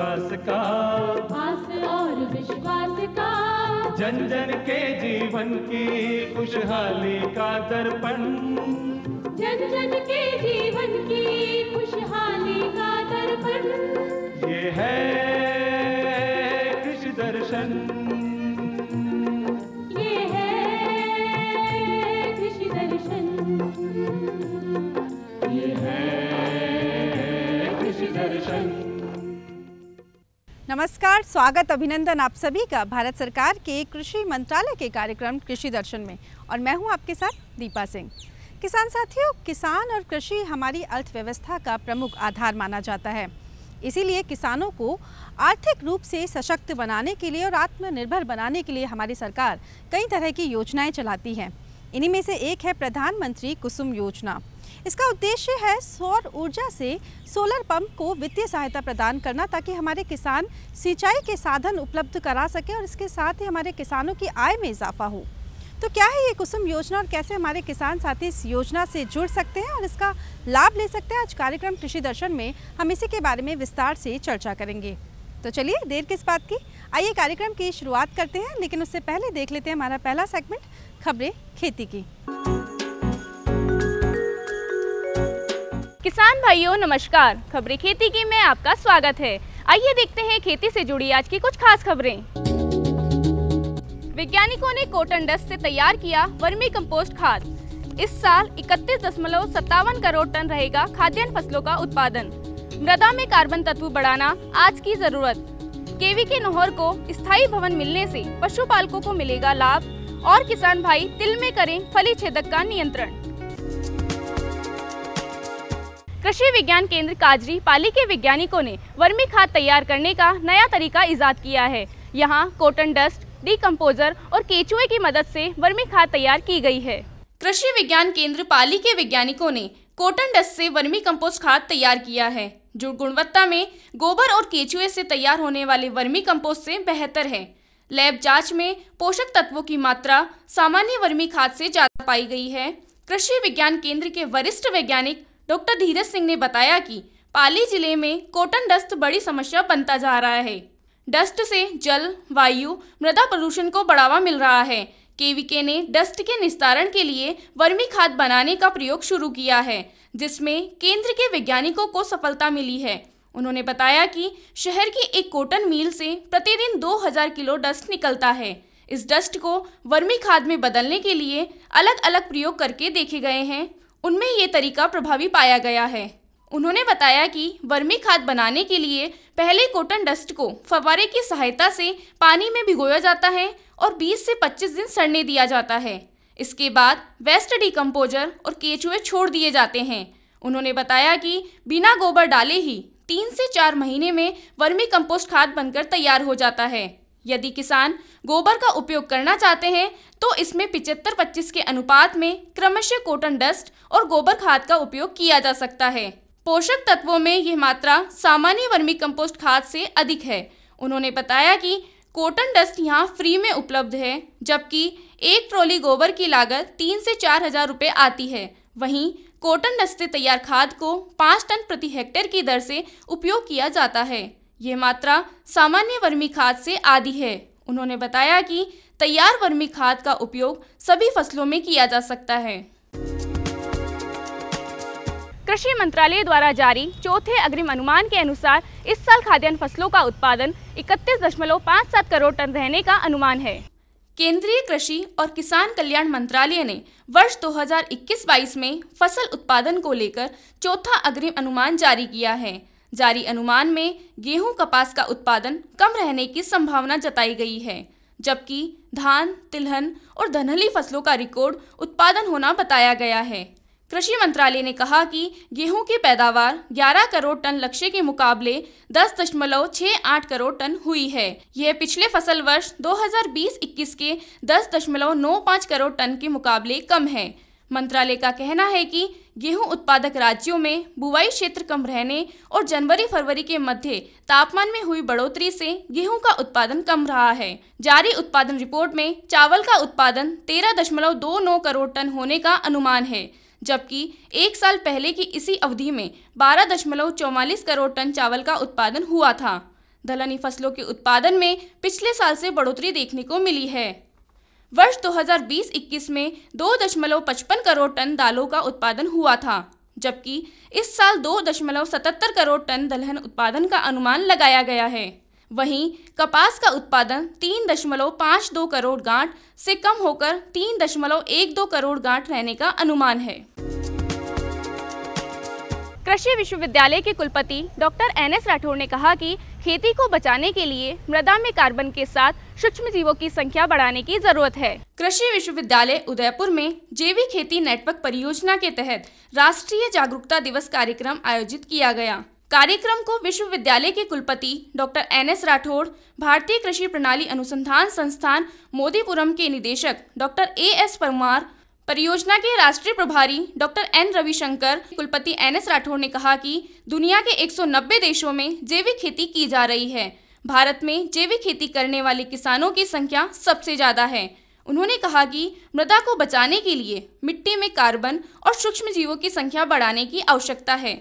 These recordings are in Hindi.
विकास का आस और विश्वास का जन जन के जीवन की खुशहाली का दर्पण जन जन के जीवन की खुशहाली का दर्पण ये है कृष्ण दर्शन नमस्कार स्वागत अभिनंदन आप सभी का भारत सरकार के कृषि मंत्रालय के कार्यक्रम कृषि दर्शन में और मैं हूं आपके साथ दीपा सिंह किसान साथियों किसान और कृषि हमारी अर्थव्यवस्था का प्रमुख आधार माना जाता है इसीलिए किसानों को आर्थिक रूप से सशक्त बनाने के लिए और आत्मनिर्भर बनाने के लिए हमारी सरकार कई तरह की योजनाएँ चलाती है इन्हीं में से एक है प्रधानमंत्री कुसुम योजना इसका उद्देश्य है सौर ऊर्जा से सोलर पंप को वित्तीय सहायता प्रदान करना ताकि हमारे किसान सिंचाई के साधन उपलब्ध करा सकें और इसके साथ ही हमारे किसानों की आय में इजाफा हो तो क्या है ये कुसुम योजना और कैसे हमारे किसान साथी इस योजना से जुड़ सकते हैं और इसका लाभ ले सकते हैं आज कार्यक्रम कृषि दर्शन में हम इसी के बारे में विस्तार से चर्चा करेंगे तो चलिए देर किस बात की आइए कार्यक्रम की शुरुआत करते हैं लेकिन उससे पहले देख लेते हैं हमारा पहला सेगमेंट खबरें खेती की किसान भाइयों नमस्कार खबरें खेती की में आपका स्वागत है आइए देखते हैं खेती से जुड़ी आज की कुछ खास खबरें वैज्ञानिकों ने कॉटन डस्ट से तैयार किया वर्मी कंपोस्ट खाद इस साल इकतीस दशमलव सत्तावन करोड़ टन रहेगा खाद्यान्न फसलों का उत्पादन मृदा में कार्बन तत्व बढ़ाना आज की जरूरत केवी के नहर को स्थायी भवन मिलने से पशुपालकों को मिलेगा लाभ और किसान भाई तिल में करें फली छेदक का नियंत्रण कृषि विज्ञान केंद्र काजरी पाली के वैज्ञानिकों ने वर्मी खाद तैयार करने का नया तरीका ईजाद किया है यहाँ कॉटन डस्ट डिकम्पोजर और केचुए की मदद से वर्मी खाद तैयार की गई है कृषि विज्ञान केंद्र पाली के वैज्ञानिकों ने कॉटन डस्ट से वर्मी कंपोस्ट खाद तैयार किया है जो गुणवत्ता में गोबर और केचुए से तैयार होने वाले वर्मी कंपोस्ट से बेहतर है लैब जांच में पोषक तत्वों की मात्रा सामान्य वर्मी खाद से ज्यादा पाई गई है कृषि विज्ञान केंद्र के वरिष्ठ वैज्ञानिक डॉक्टर धीरज सिंह ने बताया कि पाली जिले में कॉटन डस्ट बड़ी समस्या बनता जा रहा है डस्ट से जल वायु मृदा प्रदूषण को बढ़ावा मिल रहा है केवीके ने डस्ट के निस्तारण के लिए वर्मी खाद बनाने का प्रयोग शुरू किया है जिसमें केंद्र के वैज्ञानिकों को सफलता मिली है उन्होंने बताया कि शहर की एक कॉटन मिल से प्रतिदिन 2000 किलो डस्ट निकलता है इस डस्ट को वर्मी खाद में बदलने के लिए अलग अलग प्रयोग करके देखे गए हैं उनमें ये तरीका प्रभावी पाया गया है उन्होंने बताया कि वर्मी खाद बनाने के लिए पहले कॉटन डस्ट को फवारे की सहायता से पानी में भिगोया जाता है और 20 से 25 दिन सड़ने दिया जाता है इसके बाद वेस्ट डिकम्पोजर और केचुए छोड़ दिए जाते हैं उन्होंने बताया कि बिना गोबर डाले ही तीन से चार महीने में वर्मी कंपोस्ट खाद बनकर तैयार हो जाता है यदि किसान गोबर का उपयोग करना चाहते हैं तो इसमें पिचहत्तर पच्चीस के अनुपात में क्रमशः कॉटन डस्ट और गोबर खाद का उपयोग किया जा सकता है पोषक तत्वों में यह मात्रा सामान्य वर्मी कंपोस्ट खाद से अधिक है उन्होंने बताया कि कॉटन डस्ट यहाँ फ्री में उपलब्ध है जबकि एक ट्रॉली गोबर की लागत तीन से चार हजार रुपये आती है वहीं कॉटन डस्ट से तैयार खाद को पाँच टन प्रति हेक्टेयर की दर से उपयोग किया जाता है यह मात्रा सामान्य वर्मी खाद से आधी है उन्होंने बताया कि तैयार वर्मी खाद का उपयोग सभी फसलों में किया जा सकता है कृषि मंत्रालय द्वारा जारी चौथे अग्रिम अनुमान के अनुसार इस साल खाद्यान्न फसलों का उत्पादन इकतीस करोड़ टन रहने का अनुमान है केंद्रीय कृषि और किसान कल्याण मंत्रालय ने वर्ष 2021-22 में फसल उत्पादन को लेकर चौथा अग्रिम अनुमान जारी किया है जारी अनुमान में गेहूं कपास का उत्पादन कम रहने की संभावना जताई गई है जबकि धान तिलहन और धनहली फसलों का रिकॉर्ड उत्पादन होना बताया गया है कृषि मंत्रालय ने कहा कि गेहूं की पैदावार 11 करोड़ टन लक्ष्य के मुकाबले 10.68 करोड़ टन हुई है यह पिछले फसल वर्ष 2020-21 के 10.95 करोड़ टन के मुकाबले कम है मंत्रालय का कहना है कि गेहूं उत्पादक राज्यों में बुवाई क्षेत्र कम रहने और जनवरी फरवरी के मध्य तापमान में हुई बढ़ोतरी से गेहूं का उत्पादन कम रहा है जारी उत्पादन रिपोर्ट में चावल का उत्पादन तेरह दशमलव दो नौ करोड़ टन होने का अनुमान है जबकि एक साल पहले की इसी अवधि में बारह दशमलव चौवालीस करोड़ टन चावल का उत्पादन हुआ था दलहनी फसलों के उत्पादन में पिछले साल से बढ़ोतरी देखने को मिली है वर्ष 2020-21 में 2.55 करोड़ टन दालों का उत्पादन हुआ था जबकि इस साल 2.77 करोड़ टन दलहन उत्पादन का अनुमान लगाया गया है वहीं कपास का उत्पादन 3.52 करोड़ गांठ से कम होकर 3.12 करोड़ गांठ रहने का अनुमान है कृषि विश्वविद्यालय के कुलपति डॉक्टर एन एस राठौर ने कहा कि खेती को बचाने के लिए मृदा में कार्बन के साथ सूक्ष्म जीवों की संख्या बढ़ाने की जरूरत है कृषि विश्वविद्यालय उदयपुर में जैविक खेती नेटवर्क परियोजना के तहत राष्ट्रीय जागरूकता दिवस कार्यक्रम आयोजित किया गया कार्यक्रम को विश्वविद्यालय के कुलपति डॉक्टर एन एस राठौड़ भारतीय कृषि प्रणाली अनुसंधान संस्थान मोदीपुरम के निदेशक डॉक्टर ए एस परमार परियोजना के राष्ट्रीय प्रभारी डॉक्टर एन रविशंकर कुलपति एन एस राठौर ने कहा कि दुनिया के 190 देशों में जैविक खेती की जा रही है भारत में जैविक खेती करने वाले किसानों की संख्या सबसे ज़्यादा है उन्होंने कहा कि मृदा को बचाने के लिए मिट्टी में कार्बन और सूक्ष्म जीवों की संख्या बढ़ाने की आवश्यकता है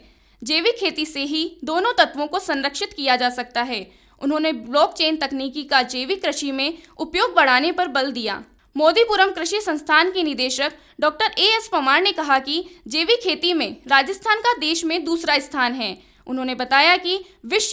जैविक खेती से ही दोनों तत्वों को संरक्षित किया जा सकता है उन्होंने ब्लॉकचेन तकनीकी का जैविक कृषि में उपयोग बढ़ाने पर बल दिया मोदीपुरम कृषि संस्थान के निदेशक डॉक्टर ए एस पवार ने कहा कि जैविक खेती में राजस्थान का देश में दूसरा स्थान है उन्होंने बताया कि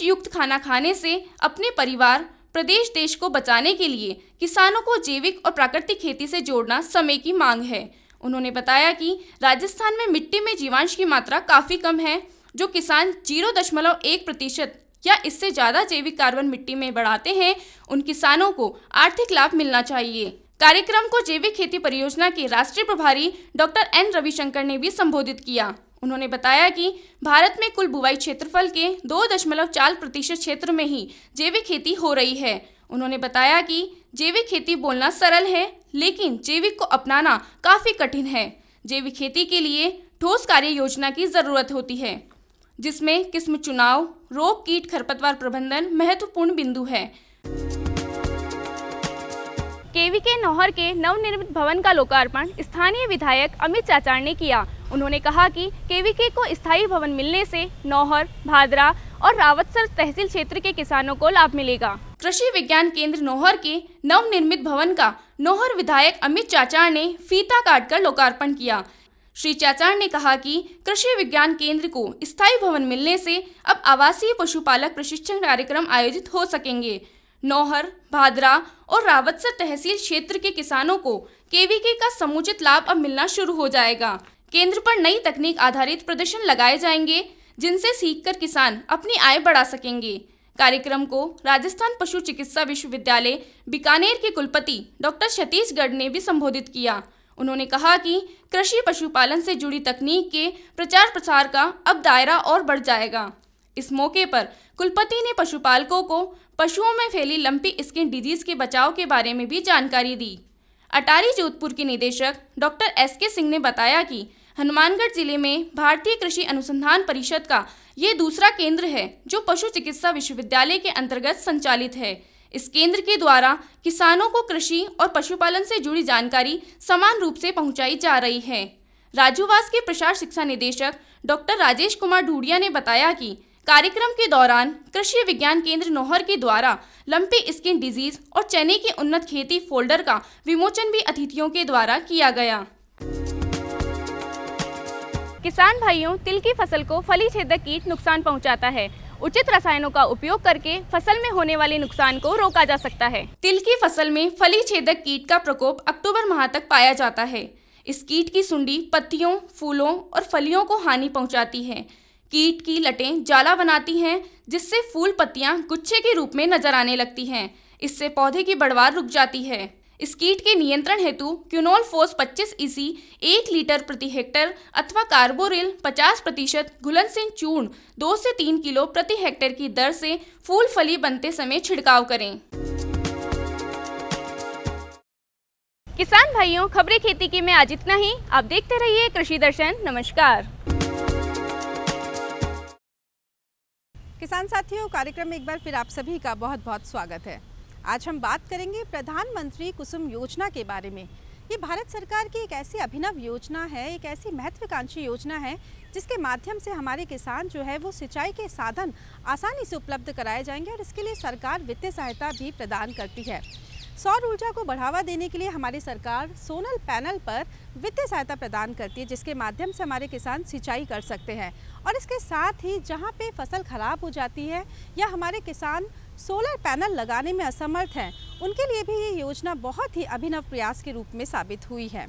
युक्त खाना खाने से अपने परिवार प्रदेश देश को बचाने के लिए किसानों को जैविक और प्राकृतिक खेती से जोड़ना समय की मांग है उन्होंने बताया कि राजस्थान में मिट्टी में जीवांश की मात्रा काफ़ी कम है जो किसान जीरो दशमलव एक प्रतिशत या इससे ज़्यादा जैविक कार्बन मिट्टी में बढ़ाते हैं उन किसानों को आर्थिक लाभ मिलना चाहिए कार्यक्रम को जैविक खेती परियोजना के राष्ट्रीय प्रभारी डॉक्टर एन रविशंकर ने भी संबोधित किया उन्होंने बताया कि भारत में कुल बुवाई क्षेत्रफल के दो दशमलव चार प्रतिशत क्षेत्र में ही जैविक खेती हो रही है उन्होंने बताया कि जैविक खेती बोलना सरल है लेकिन जैविक को अपनाना काफ़ी कठिन है जैविक खेती के लिए ठोस कार्य योजना की ज़रूरत होती है जिसमें किस्म चुनाव रोग कीट खरपतवार प्रबंधन महत्वपूर्ण बिंदु है केवी के नौहर के नवनिर्मित भवन का लोकार्पण स्थानीय विधायक अमित चाचार ने किया उन्होंने कहा कि केवीके को स्थायी भवन मिलने से नौहर भादरा और रावतसर तहसील क्षेत्र के किसानों को लाभ मिलेगा कृषि विज्ञान केंद्र नौहर के नवनिर्मित भवन का नौहर विधायक अमित चाचार ने फीता काटकर लोकार्पण किया श्री चाचार ने कहा कि कृषि विज्ञान केंद्र को स्थायी भवन मिलने से अब आवासीय पशुपालक प्रशिक्षण कार्यक्रम आयोजित हो सकेंगे नौहर भादरा और रावतसर तहसील क्षेत्र के किसानों को केवीके का समुचित लाभ अब मिलना शुरू हो जाएगा केंद्र पर नई तकनीक आधारित प्रदर्शन लगाए जाएंगे जिनसे सीखकर किसान अपनी आय बढ़ा सकेंगे कार्यक्रम को राजस्थान पशु चिकित्सा विश्वविद्यालय बीकानेर के कुलपति डॉक्टर सतीश गढ़ ने भी संबोधित किया उन्होंने कहा कि कृषि पशुपालन से जुड़ी तकनीक के प्रचार प्रसार का अब दायरा और बढ़ जाएगा इस मौके पर कुलपति ने पशुपालकों को पशुओं में फैली लंपी स्किन डिजीज के बचाव के बारे में भी जानकारी दी अटारी जोधपुर के निदेशक डॉक्टर एस के सिंह ने बताया कि हनुमानगढ़ जिले में भारतीय कृषि अनुसंधान परिषद का ये दूसरा केंद्र है जो पशु चिकित्सा विश्वविद्यालय के अंतर्गत संचालित है इस केंद्र के द्वारा किसानों को कृषि और पशुपालन से जुड़ी जानकारी समान रूप से पहुंचाई जा रही है राजूवास के प्रसार शिक्षा निदेशक डॉक्टर राजेश कुमार ढूड़िया ने बताया कि कार्यक्रम के दौरान कृषि विज्ञान केंद्र नोहर के द्वारा लंपी स्किन डिजीज और चने की उन्नत खेती फोल्डर का विमोचन भी अतिथियों के द्वारा किया गया किसान भाइयों तिल की फसल को फली छेदक कीट नुकसान पहुंचाता है उचित रसायनों का उपयोग करके फसल में होने वाले नुकसान को रोका जा सकता है तिल की फसल में फली छेदक कीट का प्रकोप अक्टूबर माह तक पाया जाता है इस कीट की सुंडी पत्तियों फूलों और फलियों को हानि पहुंचाती है कीट की लटें जाला बनाती हैं जिससे फूल पत्तियां गुच्छे के रूप में नजर आने लगती हैं इससे पौधे की बढ़वार रुक जाती है इस कीट के नियंत्रण हेतु क्यूनोल फोस पच्चीस ईसी एक लीटर प्रति हेक्टर अथवा कार्बोरिल पचास प्रतिशत सिंह चूर्ण दो से तीन किलो प्रति हेक्टर की दर से फूल फली बनते समय छिड़काव करें किसान भाइयों खबरें खेती की में आज इतना ही आप देखते रहिए कृषि दर्शन नमस्कार किसान साथियों कार्यक्रम में एक बार फिर आप सभी का बहुत बहुत स्वागत है आज हम बात करेंगे प्रधानमंत्री कुसुम योजना के बारे में ये भारत सरकार की एक ऐसी अभिनव योजना है एक ऐसी महत्वाकांक्षी योजना है जिसके माध्यम से हमारे किसान जो है वो सिंचाई के साधन आसानी से उपलब्ध कराए जाएंगे और इसके लिए सरकार वित्तीय सहायता भी प्रदान करती है सौर ऊर्जा को बढ़ावा देने के लिए हमारी सरकार सोनल पैनल पर वित्तीय सहायता प्रदान करती है जिसके माध्यम से हमारे किसान सिंचाई कर सकते हैं और इसके साथ ही जहाँ पे फसल खराब हो जाती है या हमारे किसान सोलर पैनल लगाने में असमर्थ हैं उनके लिए भी ये योजना बहुत ही अभिनव प्रयास के रूप में साबित हुई है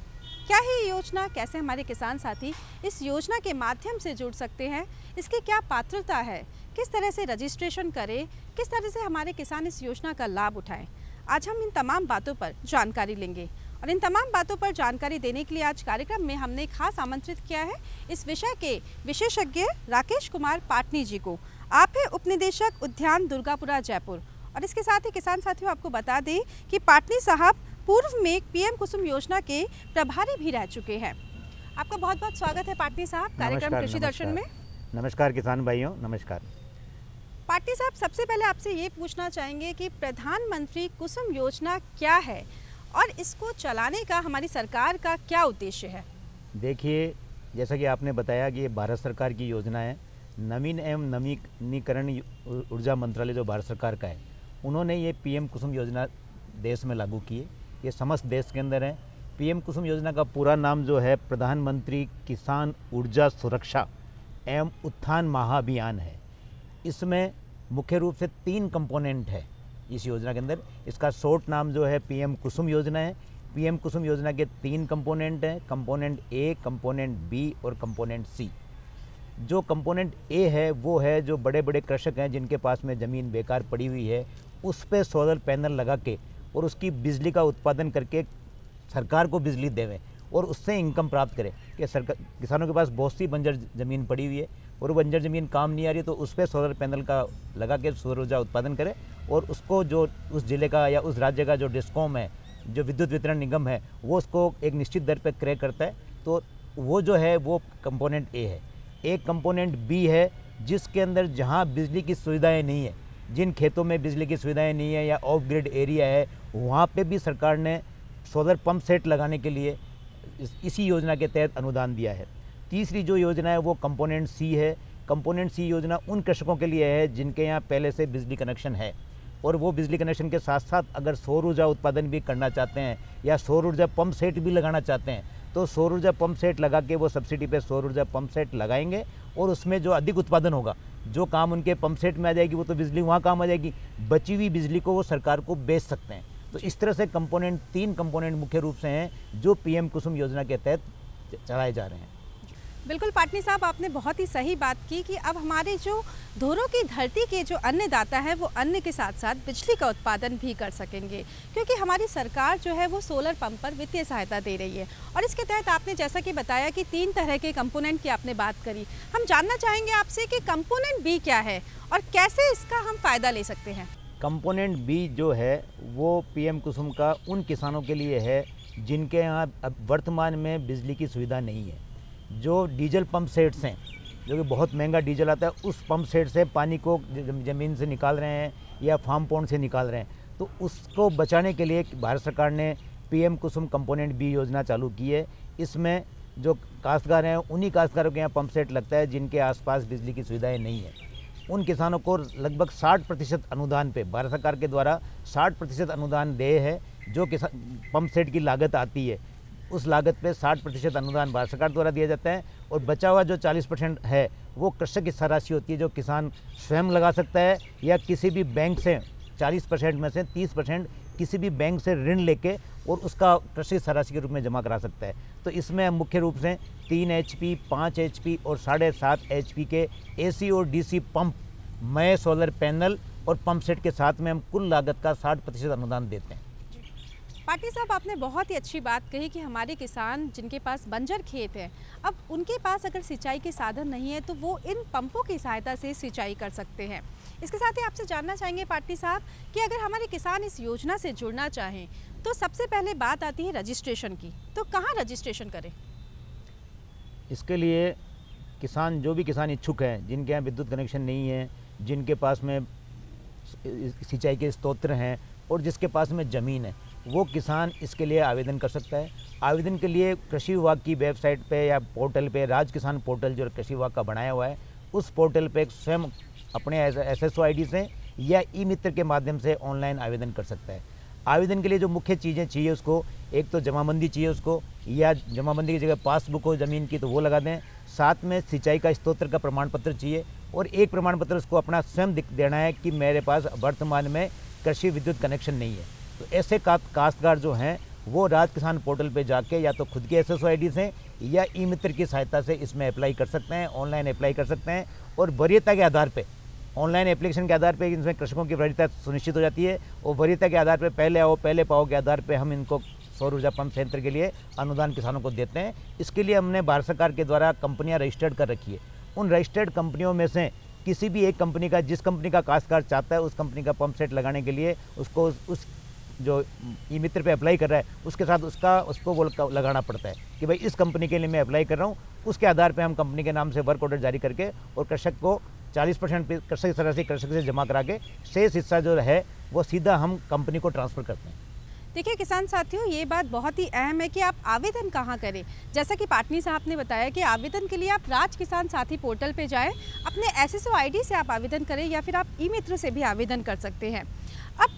क्या है ये योजना कैसे हमारे किसान साथी इस योजना के माध्यम से जुड़ सकते हैं इसकी क्या पात्रता है किस तरह से रजिस्ट्रेशन करें किस तरह से हमारे किसान इस योजना का लाभ उठाएं आज हम इन तमाम बातों पर जानकारी लेंगे और इन तमाम बातों पर जानकारी देने के लिए आज कार्यक्रम में हमने खास आमंत्रित किया है इस विषय के विशेषज्ञ राकेश कुमार पाटनी जी को आप है उपनिदेशक उद्यान दुर्गापुरा जयपुर और इसके साथ ही किसान साथियों आपको बता दें कि पाटनी साहब पूर्व में पीएम कुसुम योजना के प्रभारी भी रह चुके हैं आपका बहुत बहुत स्वागत है पाटनी साहब कार्यक्रम कृषि दर्शन में नमस्कार किसान भाइयों नमस्कार पाटिल साहब सबसे पहले आपसे ये पूछना चाहेंगे कि प्रधानमंत्री कुसुम योजना क्या है और इसको चलाने का हमारी सरकार का क्या उद्देश्य है देखिए जैसा कि आपने बताया कि ये भारत सरकार की योजना है नवीन एवं नवीनीकरण ऊर्जा मंत्रालय जो भारत सरकार का है उन्होंने ये पीएम कुसुम योजना देश में लागू किए ये समस्त देश के अंदर है पीएम कुसुम योजना का पूरा नाम जो है प्रधानमंत्री किसान ऊर्जा सुरक्षा एवं उत्थान महाअभियान है इसमें मुख्य रूप से तीन कंपोनेंट है इस योजना के अंदर इसका शॉर्ट नाम जो है पीएम कुसुम योजना है पीएम कुसुम योजना के तीन कंपोनेंट हैं कंपोनेंट ए कंपोनेंट बी और कंपोनेंट सी जो कंपोनेंट ए है वो है जो बड़े बड़े कृषक हैं जिनके पास में ज़मीन बेकार पड़ी हुई है उस पर सोलर पैनल लगा के और उसकी बिजली का उत्पादन करके सरकार को बिजली देवें और उससे इनकम प्राप्त करें कि सरकार किसानों के पास बहुत सी बंजर ज़मीन पड़ी हुई है और बंजर ज़मीन काम नहीं आ रही तो उस पर सोलर पैनल का लगा के सौर ऊर्जा उत्पादन करें और उसको जो उस ज़िले का या उस राज्य का जो डिस्कॉम है जो विद्युत वितरण निगम है वो उसको एक निश्चित दर पर क्रय करता है तो वो जो है वो कंपोनेंट ए है एक कंपोनेंट बी है जिसके अंदर जहाँ बिजली की सुविधाएं नहीं है जिन खेतों में बिजली की सुविधाएं नहीं है या ऑफ ग्रिड एरिया है वहाँ पे भी सरकार ने सोलर पंप सेट लगाने के लिए इसी योजना के तहत अनुदान दिया है तीसरी जो योजना है वो कंपोनेंट सी है कंपोनेंट सी योजना उन कृषकों के लिए है जिनके यहाँ पहले से बिजली कनेक्शन है और वो बिजली कनेक्शन के साथ साथ अगर सौर ऊर्जा उत्पादन भी करना चाहते हैं या सौर ऊर्जा पम्प सेट भी लगाना चाहते हैं तो सौर ऊर्जा पम्प सेट लगा के वो सब्सिडी पे सौर ऊर्जा पम्प सेट लगाएंगे और उसमें जो अधिक उत्पादन होगा जो काम उनके पम्प सेट में आ जाएगी वो तो बिजली वहाँ काम आ जाएगी बची हुई बिजली को वो सरकार को बेच सकते हैं तो इस तरह से कंपोनेंट तीन कंपोनेंट मुख्य रूप से हैं जो पीएम कुसुम योजना के तहत चलाए जा रहे हैं बिल्कुल पाटनी साहब आपने बहुत ही सही बात की कि अब हमारे जो धोरों की धरती के जो अन्नदाता हैं वो अन्न के साथ साथ बिजली का उत्पादन भी कर सकेंगे क्योंकि हमारी सरकार जो है वो सोलर पंप पर वित्तीय सहायता दे रही है और इसके तहत आपने जैसा कि बताया कि तीन तरह के कंपोनेंट की आपने बात करी हम जानना चाहेंगे आपसे कि कंपोनेंट बी क्या है और कैसे इसका हम फ़ायदा ले सकते हैं कंपोनेंट बी जो है वो पीएम कुसुम का उन किसानों के लिए है जिनके यहाँ अब वर्तमान में बिजली की सुविधा नहीं है जो डीजल पंप सेट्स हैं जो कि बहुत महंगा डीजल आता है उस पंप सेट से पानी को ज़मीन से निकाल रहे हैं या फार्म पॉन्ड से निकाल रहे हैं तो उसको बचाने के लिए भारत सरकार ने पीएम कुसुम कंपोनेंट बी योजना चालू की है इसमें जो काश्तकार हैं उन्हीं काश्तकारों के यहाँ पंप सेट लगता है जिनके आसपास बिजली की सुविधाएं नहीं है उन किसानों को लगभग 60 प्रतिशत अनुदान पे भारत सरकार के द्वारा 60 प्रतिशत अनुदान दे है जो किसान पंप सेट की लागत आती है उस लागत पे 60 प्रतिशत अनुदान भारत सरकार द्वारा दिया जाता है और बचा हुआ जो 40 परसेंट है वो कृषक की राशि होती है जो किसान स्वयं लगा सकता है या किसी भी बैंक से 40 परसेंट में से 30 परसेंट किसी भी बैंक से ऋण लेके और उसका कृषि सराशि के रूप में जमा करा सकता है तो इसमें मुख्य रूप से तीन एच पी पाँच एच पी और साढ़े सात एच पी के ए सी और डी सी मय सोलर पैनल और पंप सेट के साथ में हम कुल लागत का साठ प्रतिशत अनुदान देते हैं पाटिल साहब आपने बहुत ही अच्छी बात कही कि हमारे किसान जिनके पास बंजर खेत है अब उनके पास अगर सिंचाई के साधन नहीं है तो वो इन पंपों की सहायता से सिंचाई कर सकते हैं इसके साथ ही आपसे जानना चाहेंगे पाटिल साहब कि अगर हमारे किसान इस योजना से जुड़ना चाहें तो सबसे पहले बात आती है रजिस्ट्रेशन की तो कहाँ रजिस्ट्रेशन करें इसके लिए किसान जो भी किसान इच्छुक हैं जिनके यहाँ विद्युत कनेक्शन नहीं है जिनके पास में सिंचाई के स्त्रोत्र हैं और जिसके पास में ज़मीन है वो किसान इसके लिए आवेदन कर सकता है आवेदन के लिए कृषि विभाग की वेबसाइट पे या पोर्टल पे राज किसान पोर्टल जो कृषि विभाग का बनाया हुआ है उस पोर्टल पे स्वयं अपने एस एस से या ई मित्र के माध्यम से ऑनलाइन आवेदन कर सकता है आवेदन के लिए जो मुख्य चीज़ें चाहिए उसको एक तो जमाबंदी चाहिए उसको या जमाबंदी की जगह पासबुक हो ज़मीन की तो वो लगा दें साथ में सिंचाई का स्त्रोत्र का प्रमाण पत्र चाहिए और एक प्रमाण पत्र उसको अपना स्वयं देना है कि मेरे पास वर्तमान में कृषि विद्युत कनेक्शन नहीं है तो ऐसे काश्तकार जो हैं वो राज किसान पोर्टल पे जाके या तो खुद की एस एस से या ई मित्र की सहायता से इसमें अप्लाई कर सकते हैं ऑनलाइन अप्लाई कर सकते हैं और वरीयता के आधार पर ऑनलाइन एप्लीकेशन के आधार पर इनमें कृषकों की वरीयता सुनिश्चित हो जाती है और वरीयता के आधार पर पहले आओ पहले पाओ के आधार पर हम इनको सौर ऊर्जा पंप संयंत्र के लिए अनुदान किसानों को देते हैं इसके लिए हमने भारत सरकार के द्वारा कंपनियां रजिस्टर्ड कर रखी है उन रजिस्टर्ड कंपनियों में से किसी भी एक कंपनी का जिस कंपनी का काश्तकार चाहता है उस कंपनी का पंप सेट लगाने के लिए उसको उस, उस जो ई मित्र पे अप्लाई कर रहा है उसके साथ उसका उसको वो लगाना पड़ता है कि भाई इस कंपनी के लिए मैं अप्लाई कर रहा हूँ उसके आधार पर हम कंपनी के नाम से वर्क ऑर्डर जारी करके और कृषक को 40 परसेंट कृषक इस तरह से कृषक से जमा करा के शेष हिस्सा जो है वो सीधा हम कंपनी को ट्रांसफ़र करते हैं देखिए किसान साथियों ये बात बहुत ही अहम है कि आप आवेदन कहाँ करें जैसा कि पाटनी साहब ने बताया कि आवेदन के लिए आप राज किसान साथी पोर्टल पे जाएं अपने एस एस से आप आवेदन करें या फिर आप ई मित्र से भी आवेदन कर सकते हैं अब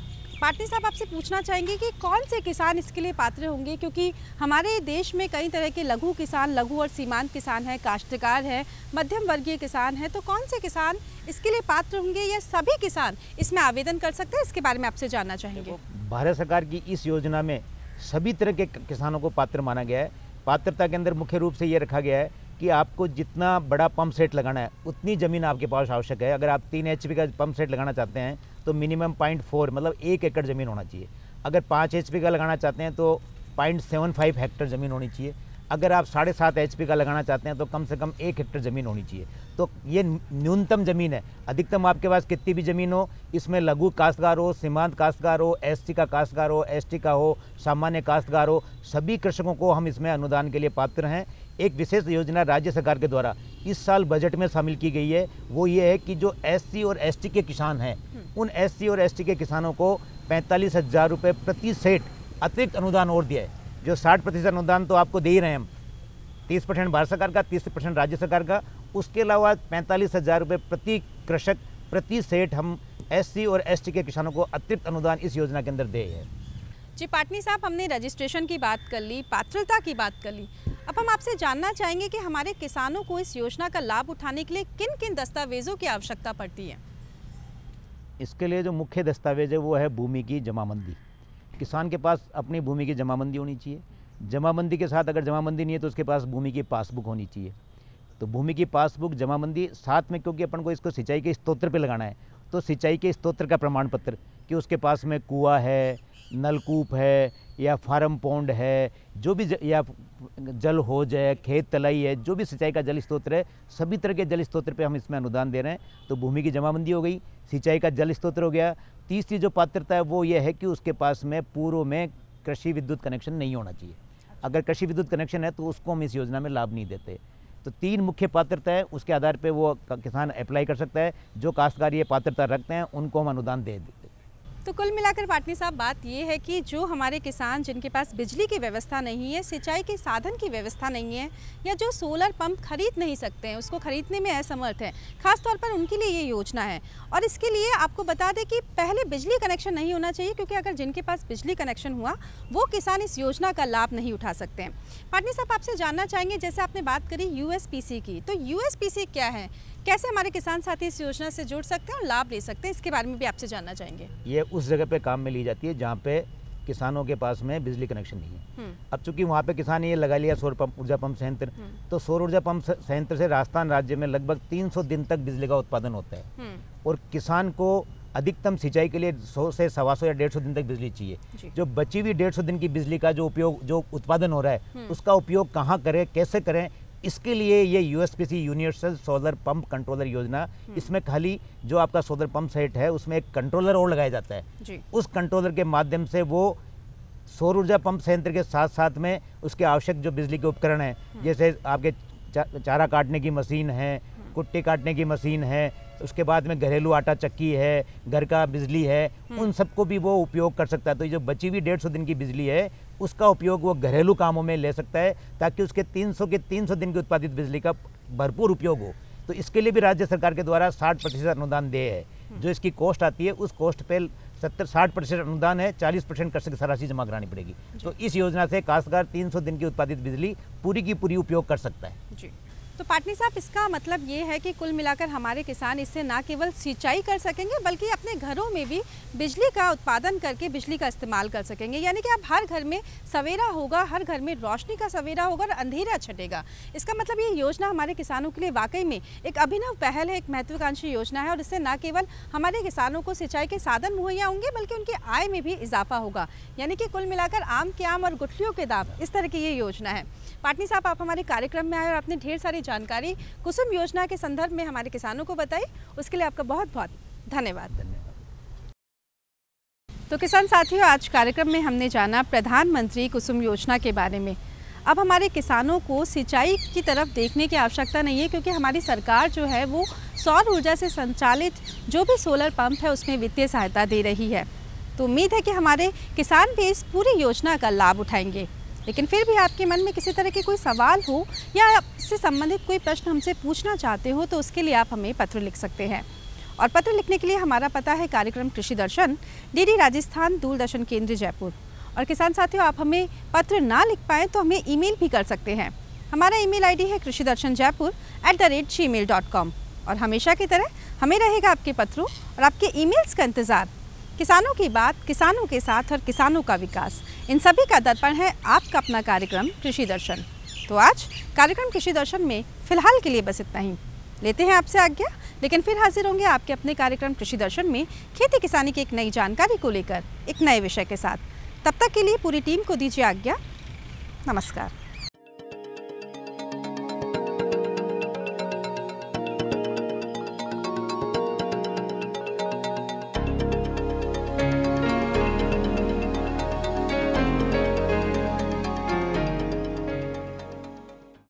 पाटनी साहब आपसे पूछना चाहेंगे कि कौन से किसान इसके लिए पात्र होंगे क्योंकि हमारे देश में कई तरह के लघु किसान लघु और सीमांत किसान हैं काश्तकार हैं मध्यम वर्गीय किसान हैं तो कौन से किसान इसके लिए पात्र होंगे या सभी किसान इसमें आवेदन कर सकते हैं इसके बारे में आपसे जानना चाहेंगे भारत सरकार की इस योजना में सभी तरह के किसानों को पात्र माना गया है पात्रता के अंदर मुख्य रूप से ये रखा गया है कि आपको जितना बड़ा पंप सेट लगाना है उतनी ज़मीन आपके पास आवश्यक है अगर आप तीन एच का पंप सेट लगाना चाहते हैं तो मिनिमम पॉइंट फोर मतलब एक एकड़ ज़मीन होना चाहिए अगर पाँच एच का लगाना चाहते हैं तो पॉइंट सेवन फाइव हेक्टर ज़मीन होनी चाहिए अगर आप साढ़े सात एच का लगाना चाहते हैं तो कम से कम एक हेक्टर ज़मीन होनी चाहिए तो ये न्यूनतम ज़मीन है अधिकतम आपके पास कितनी भी ज़मीन हो इसमें लघु काश्तकार हो सीमांत काश्तकार हो एस का काश्तकार हो एस का हो सामान्य काश्तकार हो सभी कृषकों को हम इसमें अनुदान के लिए पात्र हैं एक विशेष योजना राज्य सरकार के द्वारा इस साल बजट में शामिल की गई है वो ये है कि जो एससी और एसटी के किसान हैं हम्म। उन एससी और एसटी के किसानों को पैंतालीस हज़ार रुपये प्रति सेट अतिरिक्त अनुदान और दिया है जो साठ प्रतिशत अनुदान तो आपको दे ही रहे हम तीस परसेंट भारत सरकार का तीस परसेंट राज्य सरकार का उसके अलावा पैंतालीस हज़ार रुपये प्रति कृषक प्रति सेठ हम एस और एस के किसानों को अतिरिक्त अनुदान इस योजना के अंदर दे है जी पाटनी साहब हमने रजिस्ट्रेशन की बात कर ली पात्रता की बात कर ली अब हम आपसे जानना चाहेंगे कि हमारे किसानों को इस योजना का लाभ उठाने के लिए किन किन दस्तावेज़ों की आवश्यकता पड़ती है इसके लिए जो मुख्य दस्तावेज है वो है भूमि की जमाबंदी किसान के पास अपनी भूमि की जमाबंदी होनी चाहिए जमाबंदी के साथ अगर जमाबंदी नहीं है तो उसके पास भूमि की पासबुक होनी चाहिए तो भूमि की पासबुक जमाबंदी साथ में क्योंकि अपन को इसको सिंचाई के स्त्रोत्र पे लगाना है तो सिंचाई के स्त्रोत्र का प्रमाण पत्र कि उसके पास में कुआ है नलकूप है या फार्म पौंड है जो भी ज, या जल होज है खेत तलाई है जो भी सिंचाई का जल स्त्रोत्र है सभी तरह के जल स्त्रोत्र पे हम इसमें अनुदान दे रहे हैं तो भूमि की जमाबंदी हो गई सिंचाई का जल स्त्रोत्र हो गया तीसरी जो पात्रता है वो ये है कि उसके पास में पूर्व में कृषि विद्युत कनेक्शन नहीं होना चाहिए अगर कृषि विद्युत कनेक्शन है तो उसको हम इस योजना में लाभ नहीं देते तो तीन मुख्य पात्रता है उसके आधार पर वो किसान अप्लाई कर सकता है जो काश्तकार ये पात्रता रखते हैं उनको हम अनुदान दे दें तो कुल मिलाकर पाटनी साहब बात ये है कि जो हमारे किसान जिनके पास बिजली की व्यवस्था नहीं है सिंचाई के साधन की व्यवस्था नहीं है या जो सोलर पंप खरीद नहीं सकते हैं उसको खरीदने में असमर्थ है खासतौर पर उनके लिए ये योजना है और इसके लिए आपको बता दें कि पहले बिजली कनेक्शन नहीं होना चाहिए क्योंकि अगर जिनके पास बिजली कनेक्शन हुआ वो किसान इस योजना का लाभ नहीं उठा सकते हैं पाटनी साहब आपसे जानना चाहेंगे जैसे आपने बात करी यू की तो यू क्या है कैसे हमारे किसान साथी इस योजना से जुड़ सकते हैं और लाभ ले सकते हैं इसके बारे में भी आपसे जानना चाहेंगे ये उस जगह पे काम में ली जाती है जहाँ पे किसानों के पास में बिजली कनेक्शन नहीं है हम्म। अब चूंकि वहाँ पे किसान ये लगा लिया सौर पंप ऊर्जा पंप संयंत्र हम्म। तो सौर ऊर्जा पंप संयंत्र से राजस्थान राज्य में लगभग तीन दिन तक बिजली का उत्पादन होता है हम्म। और किसान को अधिकतम सिंचाई के लिए सौ से सवा सौ या डेढ़ सौ दिन तक बिजली चाहिए जो बची हुई डेढ़ सौ दिन की बिजली का जो उपयोग जो उत्पादन हो रहा है उसका उपयोग कहाँ करें कैसे करें इसके लिए ये U S P C universal solar pump controller योजना हम्म। इसमें खाली जो आपका सोलर पंप सेट है उसमें एक कंट्रोलर और लगाया जाता है उस कंट्रोलर के माध्यम से वो सौर ऊर्जा पंप संयंत्र के साथ साथ में उसके आवश्यक जो बिजली के उपकरण हैं हम्म। जैसे आपके चा, चारा काटने की मशीन है हम्म। कुट्टी काटने की मशीन है उसके बाद में घरेलू आटा चक्की है घर का बिजली है उन सबको भी वो उपयोग कर सकता है तो ये जो बची हुई डेढ़ सौ दिन की बिजली है उसका उपयोग वो घरेलू कामों में ले सकता है ताकि उसके 300 के 300 दिन की उत्पादित बिजली का भरपूर उपयोग हो तो इसके लिए भी राज्य सरकार के द्वारा 60 प्रतिशत अनुदान दे है जो इसकी कॉस्ट आती है उस कॉस्ट पर सत्तर साठ प्रतिशत अनुदान है चालीस परसेंट कृषक से राशि जमा करानी पड़ेगी तो इस योजना से काश्तकार 300 दिन की उत्पादित बिजली पूरी की पूरी उपयोग कर सकता है जी तो पाटनी साहब इसका मतलब ये है कि कुल मिलाकर हमारे किसान इससे ना केवल सिंचाई कर सकेंगे बल्कि अपने घरों में भी बिजली का उत्पादन करके बिजली का इस्तेमाल कर सकेंगे यानी कि अब हर घर में सवेरा होगा हर घर में रोशनी का सवेरा होगा और अंधेरा छटेगा इसका मतलब ये योजना हमारे किसानों के लिए वाकई में एक अभिनव पहल है एक महत्वाकांक्षी योजना है और इससे न केवल हमारे किसानों को सिंचाई के साधन मुहैया होंगे बल्कि उनकी आय में भी इजाफा होगा यानी कि कुल मिलाकर आम के आम और गुठलियों के दाम इस तरह की ये योजना है पाटनी साहब आप हमारे कार्यक्रम में आए और आपने ढेर सारी जानकारी कुसुम योजना के संदर्भ में हमारे किसानों को बताई उसके लिए आपका बहुत बहुत धन्यवाद तो किसान साथियों आज कार्यक्रम में हमने जाना प्रधानमंत्री कुसुम योजना के बारे में अब हमारे किसानों को सिंचाई की तरफ देखने की आवश्यकता नहीं है क्योंकि हमारी सरकार जो है वो सौर ऊर्जा से संचालित जो भी सोलर पंप है उसमें वित्तीय सहायता दे रही है तो उम्मीद है कि हमारे किसान भी इस पूरी योजना का लाभ उठाएंगे लेकिन फिर भी आपके मन में किसी तरह के कोई सवाल हो या इससे संबंधित कोई प्रश्न हमसे पूछना चाहते हो तो उसके लिए आप हमें पत्र लिख सकते हैं और पत्र लिखने के लिए हमारा पता है कार्यक्रम कृषि दर्शन डीडी राजस्थान दूरदर्शन केंद्र जयपुर और किसान साथियों आप हमें पत्र ना लिख पाएँ तो हमें ईमेल भी कर सकते हैं हमारा ईमेल आईडी है Krishi Darshan Jaipur at the rate G mail dot com और हमेशा की तरह हमें रहेगा आपके पत्रों और आपके ईमेल्स का इंतज़ार किसानों की बात किसानों के साथ और किसानों का विकास इन सभी का दर्पण है आपका अपना कार्यक्रम कृषि दर्शन तो आज कार्यक्रम कृषि दर्शन में फिलहाल के लिए बस इतना ही लेते हैं आपसे आज्ञा लेकिन फिर हाजिर होंगे आपके अपने कार्यक्रम कृषि दर्शन में खेती किसानी की एक नई जानकारी को लेकर एक नए विषय के साथ तब तक के लिए पूरी टीम को दीजिए आज्ञा नमस्कार